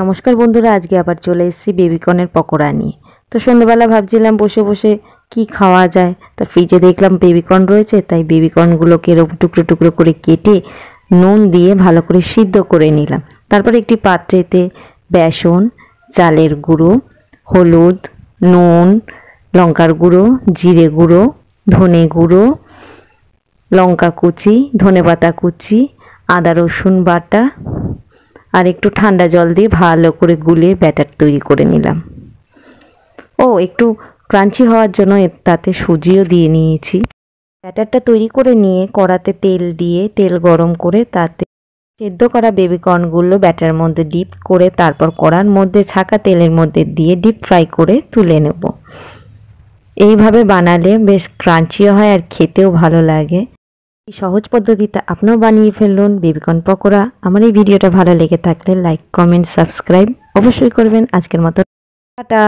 নমস্কার বন্ধুরা আজকে আবার চলে এসেছি বেবিকনের পকোড়া নিয়ে তো সন্ধ্যেবেলা ভাবছিলাম বসে বসে কি খাওয়া যায় তা ফ্রিজে দেখলাম বেবিকর্ন রয়েছে তাই বেবিকর্নগুলোকে এরকম টুকরো টুকরো করে কেটে নুন দিয়ে ভালো করে সিদ্ধ করে নিলাম তারপর একটি পাত্রেতে বেসন চালের গুঁড়ো হলুদ নুন লঙ্কার গুঁড়ো জিরে গুঁড়ো ধনে গুঁড়ো লঙ্কা কুচি ধনে পাতা কুচি আদা রসুন বাটা আর একটু ঠান্ডা জল দিয়ে ভালো করে গুলিয়ে ব্যাটার তৈরি করে নিলাম ও একটু ক্রাঞ্চি হওয়ার জন্য তাতে সুজিও দিয়ে নিয়েছি ব্যাটারটা তৈরি করে নিয়ে কড়াতে তেল দিয়ে তেল গরম করে তাতে সেদ্ধ করা বেবিকর্নগুলো ব্যাটার মধ্যে ডিপ করে তারপর কড়ার মধ্যে ছাকা তেলের মধ্যে দিয়ে ডিপ ফ্রাই করে তুলে নেব এইভাবে বানালে বেশ ক্রাঞ্চিও হয় আর খেতেও ভালো লাগে সহজ পদ্ধতিতে আপনিও বানিয়ে ফেলুন বেবিকন পকোড়া আমার এই ভিডিওটা ভালো লেগে থাকলে লাইক কমেন্ট সাবস্ক্রাইব অবশ্যই করবেন আজকের মতো টাটা